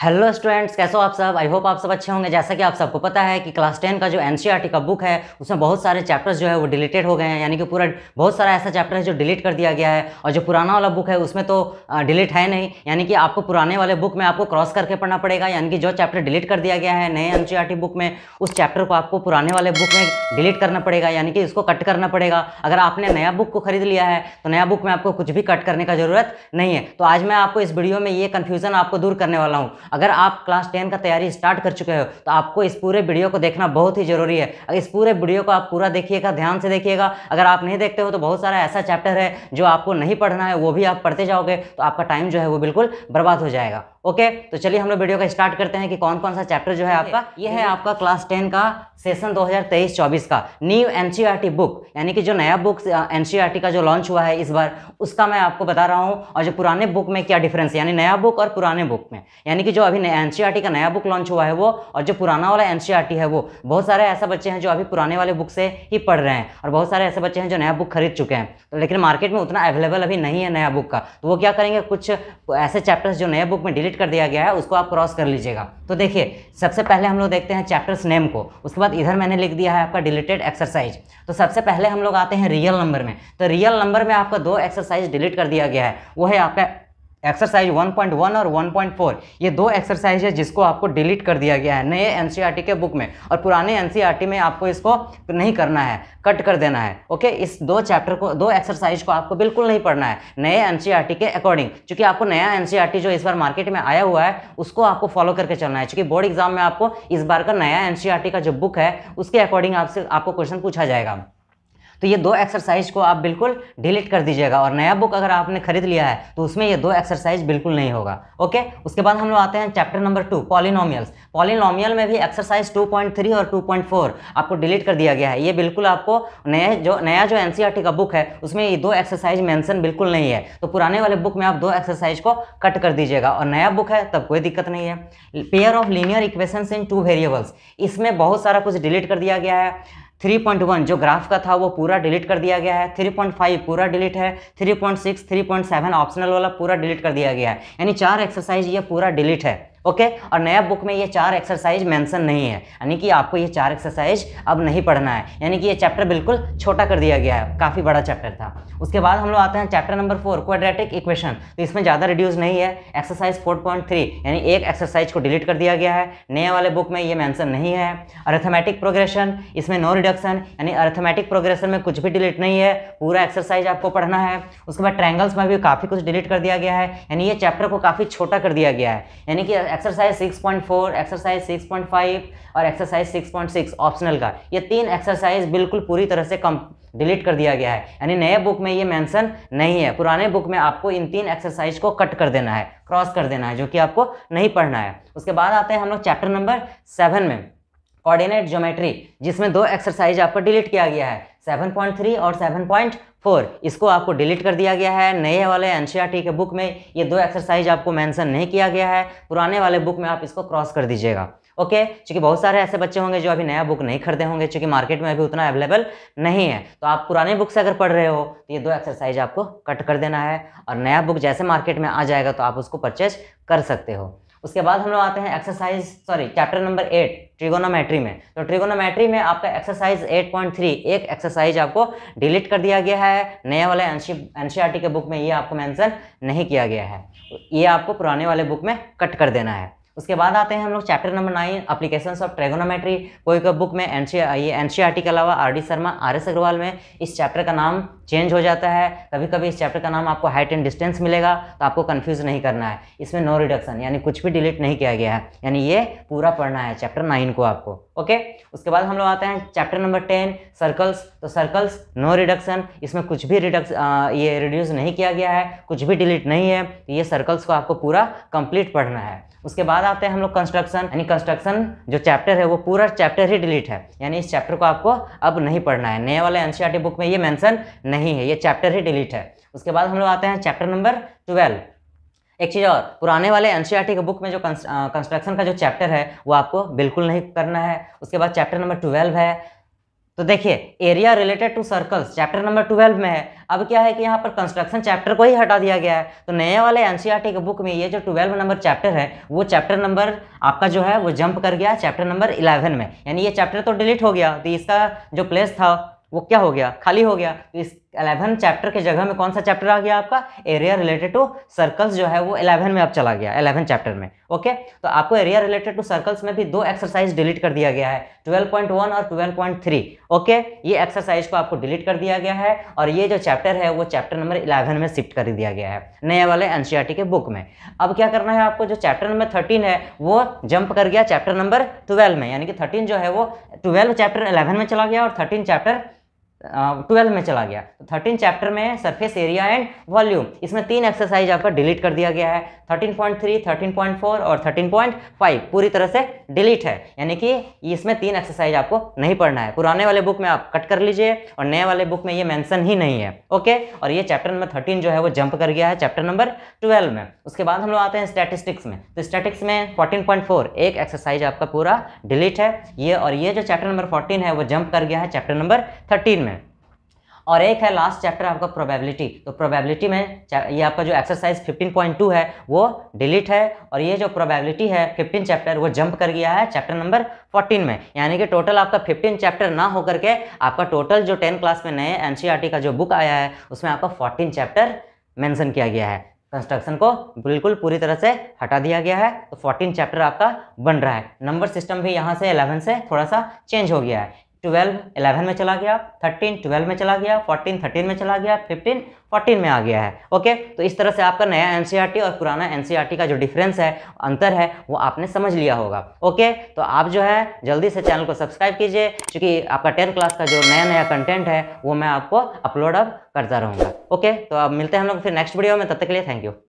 hello students कैसे हो आप सब आई होप आप सब अच्छे होंगे जैसा कि आप सबको पता है कि क्लास टेन का जो एन e का बुक है उसमें बहुत सारे चैप्टर्स जो है वो डिलीटेड हो गए हैं यानी कि पूरा बहुत सारा ऐसा चैप्टर है जो डिलीट कर दिया गया है और जो पुराना वाला बुक है उसमें तो डिलीट है नहीं यानी कि आपको पुराने वाले बुक में आपको क्रॉस करके पढ़ना पड़ेगा यानी कि जो चैप्टर डिलीट कर दिया गया है नए एन बुक e में उस चैप्टर को आपको पुराने वाले बुक में डिलीट करना पड़ेगा यानी कि इसको कट करना पड़ेगा अगर आपने नया बुक को खरीद लिया है तो नया बुक में आपको कुछ भी कट करने का ज़रूरत नहीं है तो आज मैं आपको इस वीडियो में ये कन्फ्यूज़न आपको दूर करने वाला हूँ अगर आप क्लास टेन का तैयारी स्टार्ट कर चुके हो तो आपको इस पूरे वीडियो को देखना बहुत ही ज़रूरी है इस पूरे वीडियो को आप पूरा देखिएगा ध्यान से देखिएगा अगर आप नहीं देखते हो तो बहुत सारा ऐसा चैप्टर है जो आपको नहीं पढ़ना है वो भी आप पढ़ते जाओगे तो आपका टाइम जो है वो बिल्कुल बर्बाद हो जाएगा ओके तो चलिए हम लोग वीडियो का स्टार्ट करते हैं कि कौन कौन सा चैप्टर जो है आपका ये है आपका क्लास टेन का सेशन 2023-24 का न्यू एनसीईआरटी बुक यानी कि जो नया बुक एनसीईआरटी e का जो लॉन्च हुआ है इस बार उसका मैं आपको बता रहा हूँ और जो पुराने बुक में क्या डिफरेंस यानी नया बुक और पुराने बुक में यानी कि जो अभी एन e का नया बुक लॉन्च हुआ है वो और जो पुराना वाला एन e है वो बहुत सारे ऐसे बच्चे हैं जो अभी पुराने वाले बुक से ही पढ़ रहे हैं और बहुत सारे ऐसे बच्चे हैं जो नया बुक खरीद चुके हैं तो लेकिन मार्केट में उतना अवेलेबल अभी नहीं है नया बुक का तो वो क्या करेंगे कुछ ऐसे चैप्टर्स जो नए बुक में डिलीट डिलीट कर दिया गया है उसको आप क्रॉस कर लीजिएगा तो देखिए सबसे पहले हम लोग देखते हैं चैप्टर्स नेम को उसके बाद इधर मैंने लिख दिया है आपका डिलीटेड एक्सरसाइज तो सबसे पहले हम लोग आते हैं रियल नंबर में तो रियल नंबर में आपका दो एक्सरसाइज डिलीट कर दिया गया है वो है आपका एक्सरसाइज 1.1 और 1.4 ये दो एक्सरसाइज है जिसको आपको डिलीट कर दिया गया है नए एनसीईआरटी e के बुक में और पुराने एनसीईआरटी e में आपको इसको नहीं करना है कट कर देना है ओके इस दो चैप्टर को दो एक्सरसाइज को आपको बिल्कुल नहीं पढ़ना है नए एनसीईआरटी e के अकॉर्डिंग क्योंकि आपको नया एन जो इस बार मार्केट में आया हुआ है उसको आपको फॉलो करके चलना है चूँकि बोर्ड एग्जाम में आपको इस बार का नया एन का जो बुक है उसके अकॉर्डिंग आपसे आपको क्वेश्चन पूछा जाएगा तो ये दो एक्सरसाइज को आप बिल्कुल डिलीट कर दीजिएगा और नया बुक अगर आपने खरीद लिया है तो उसमें ये दो एक्सरसाइज बिल्कुल नहीं होगा ओके उसके बाद हम लोग आते हैं chapter number two polynomials polynomial में भी एक्सरसाइज 2.3 और 2.4 आपको डिलीट कर दिया गया है ये बिल्कुल आपको नया जो नया जो एनसीईआरटी e का बुक है उसमें ये दो एक्सरसाइज मेंशन बिल्कुल नहीं है तो पुराने वाले बुक में आप दो एक्सरसाइज को कट कर दीजिएगा और नया बुक है तब कोई दिक्कत नहीं है pair of linear equation in two variables इसमें बहुत सारा कुछ डिलीट कर दिया गया है 3.1 जो ग्राफ का था वो पूरा डिलीट कर दिया गया है 3.5 पूरा डिलीट है 3.6 3.7 ऑप्शनल वाला पूरा डिलीट कर दिया गया है यानी चार एक्सरसाइज ये पूरा डिलीट है ओके और नया बुक में ये चार एक्सरसाइज मेंशन नहीं है यानी कि आपको ये चार एक्सरसाइज अब नहीं पढ़ना है यानी कि ये चैप्टर बिल्कुल छोटा कर दिया गया है काफ़ी बड़ा चैप्टर था उसके बाद हम लोग आते हैं chapter number four quadratic equation तो इसमें ज़्यादा रिड्यूस नहीं है एक्सरसाइज फोर पॉइंट थ्री यानी एक एक्सरसाइज को डिलीट कर दिया गया है नए वाले बुक में ये मैंसन नहीं है अर्थमेटिक प्रोग्रेशन इसमें नो रिडक्शन यानी अर्थमेटिक प्रोग्रेशन में कुछ भी डिलीट नहीं है पूरा एक्सरसाइज आपको पढ़ना है उसके बाद ट्रैंगल्स में भी काफ़ी कुछ डिलीट कर दिया गया है यानी ये चैप्टर को काफ़ी छोटा कर दिया गया है यानी कि एक्सरसाइज 6.4 एक्सरसाइज 6.5 और एक्सरसाइज 6.6 ऑप्शनल का ये तीन एक्सरसाइज बिल्कुल पूरी तरह से कम डिलीट कर दिया गया है यानी नए बुक में ये मेंशन नहीं है पुराने बुक में आपको इन तीन एक्सरसाइज को कट कर देना है क्रॉस कर देना है जो कि आपको नहीं पढ़ना है उसके बाद आते हैं हम लोग चैप्टर नंबर सेवन में कोऑर्डिनेट ज्योमेट्री जिसमें दो एक्सरसाइज आपको डिलीट किया गया है 7.3 और फोर इसको आपको डिलीट कर दिया गया है नए वाले एन के बुक में ये दो एक्सरसाइज आपको मेंशन नहीं किया गया है पुराने वाले बुक में आप इसको क्रॉस कर दीजिएगा ओके चूँकि बहुत सारे ऐसे बच्चे होंगे जो अभी नया बुक नहीं खरीदे होंगे चूँकि मार्केट में अभी उतना अवेलेबल नहीं है तो आप पुराने बुक से अगर पढ़ रहे हो तो ये दो एक्सरसाइज आपको कट कर देना है और नया बुक जैसे मार्केट में आ जाएगा तो आप उसको परचेज कर सकते हो उसके बाद हम लोग आते हैं exercise sorry chapter number eight trigonometry में तो ट्रिगोनोमेट्री में आपका एक्सरसाइज 8.3 एक एक्सरसाइज आपको डिलीट कर दिया गया है नए वाले एनसीईआरटी के बुक में ये आपको मेंशन नहीं किया गया है ये आपको पुराने वाले बुक में कट कर देना है उसके बाद आते हैं हम लोग chapter number nine application of trigonometry कोई का बुक में एन सी ये एन सी आर टी के अलावा R D Sharma R S Agarwal में इस चैप्टर का नाम चेंज हो जाता है कभी कभी इस चैप्टर का नाम आपको हाइट एंड डिस्टेंस मिलेगा तो आपको कन्फ्यूज़ नहीं करना है इसमें नो रिडक्शन यानी कुछ भी डिलीट नहीं किया गया है यानी ये पूरा पढ़ना है चैप्टर नाइन को आपको ओके उसके बाद हम लोग आते हैं चैप्टर नंबर टेन सर्कल्स तो सर्कल्स नो रिडक्शन इसमें कुछ भी रिडक्स ये रिड्यूस नहीं किया गया है कुछ भी डिलीट नहीं है तो ये सर्कल्स को आपको पूरा कंप्लीट पढ़ना है उसके बाद आते हैं हम लोग कंस्ट्रक्शन यानी कंस्ट्रक्शन जो चैप्टर है वो पूरा चैप्टर ही डिलीट है यानी इस चैप्टर को आपको अब नहीं पढ़ना है नए वाले एन बुक e में ये मेंशन नहीं है ये चैप्टर ही डिलीट है उसके बाद हम लोग आते हैं चैप्टर नंबर ट्वेल्व एक चीज़ और पुराने वाले एन e के बुक में जो कंस्ट्रक्शन का जो चैप्टर है वो आपको बिल्कुल नहीं करना है उसके बाद चैप्टर नंबर ट्वेल्व है तो देखिए area related to circles chapter number twelve में है अब क्या है कि यहाँ पर कंस्ट्रक्शन चैप्टर को ही हटा दिया गया है तो नए वाले एन के बुक में ये जो ट्वेल्व नंबर चैप्टर है वो चैप्टर नंबर आपका जो है वो जंप कर गया चैप्टर नंबर इलेवन में यानी ये चैप्टर तो डिलीट हो गया तो इसका जो प्लेस था वो क्या हो गया खाली हो गया तो इस इलेवन चैप्टर के जगह में कौन सा चैप्टर आ गया आपका एरिया रिलेटेड टू सर्कल्स जो है वो इलेवन में अब चला गया अलेवन चैप्टर में ओके तो आपको एरिया रिलेटेड टू सर्कल्स में भी दो एक्सरसाइज डिलीट कर दिया गया है 12.1 और 12.3 ओके ये एक्सरसाइज को आपको डिलीट कर दिया गया है और ये जो चैप्टर है वो चैप्टर नंबर इलेवन में शिफ्ट कर दिया गया है नए वाले एनसीआर e के बुक में अब क्या करना है आपको जो चैप्टर नंबर थर्टीन है वो जंप कर गया चैप्टर नंबर ट्वेल्व में यानी कि थर्टीन जो है वो ट्वेल्व चैप्टर इलेवन में चला गया और थर्टीन चैप्टर ट्वेल्व में चला गया तो थर्टीन चैप्टर में सरफेस एरिया एंड वॉल्यूम इसमें तीन एक्सरसाइज आपका डिलीट कर दिया गया है thirteen point three thirteen point four और थर्टीन पॉइंट फाइव पूरी तरह से डिलीट है यानी कि इसमें तीन एक्सरसाइज आपको नहीं पढ़ना है पुराने वाले बुक में आप कट कर लीजिए और नए वाले बुक में ये मैंसन ही नहीं है ओके और ये चैप्टर नंबर थर्टीन जो है वो जंप कर गया है चैप्टर नंबर ट्वेल्व में उसके बाद हम लोग आते हैं स्टेटिस्टिक्स में तो स्टेटिक्स में फोर्टीन पॉइंट फोर एक एक्सरसाइज आपका पूरा डिलीट है ये और ये जो चैप्टर नंबर फोर्टीन है वो जंप कर गया है चैप्टर नंबर थर्टीन में और एक है लास्ट चैप्टर आपका प्रोबेबिलिटी तो प्रोबेबिलिटी में ये आपका जो एक्सरसाइज 15.2 है वो डिलीट है और ये जो प्रोबेबिलिटी है 15 चैप्टर वो जंप कर गया है चैप्टर नंबर 14 में यानी कि टोटल आपका 15 चैप्टर ना होकर के आपका टोटल जो 10 क्लास में नए एनसीईआरटी e का जो बुक आया है उसमें आपका फोर्टीन चैप्टर मैंसन किया गया है कंस्ट्रक्शन को बिल्कुल पूरी तरह से हटा दिया गया है तो 14 चैप्टर आपका बन रहा है नंबर सिस्टम भी यहाँ से 11 से थोड़ा सा चेंज हो गया है ट्वेल्व इलेवन में चला गया थर्टीन ट्वेल्व में चला गया फोर्टीन थर्टीन में चला गया फिफ्टीन फोर्टीन में आ गया है ओके तो इस तरह से आपका नया एन और पुराना एन का जो डिफरेंस है अंतर है वो आपने समझ लिया होगा ओके तो आप जो है जल्दी से चैनल को सब्सक्राइब कीजिए क्योंकि आपका टेंथ क्लास का जो नया नया कंटेंट है वो मैं आपको अपलोड अब करता रहूँगा ओके तो अब मिलते हैं हम लोग फिर नेक्स्ट वीडियो में तब तक के लिए थैंक यू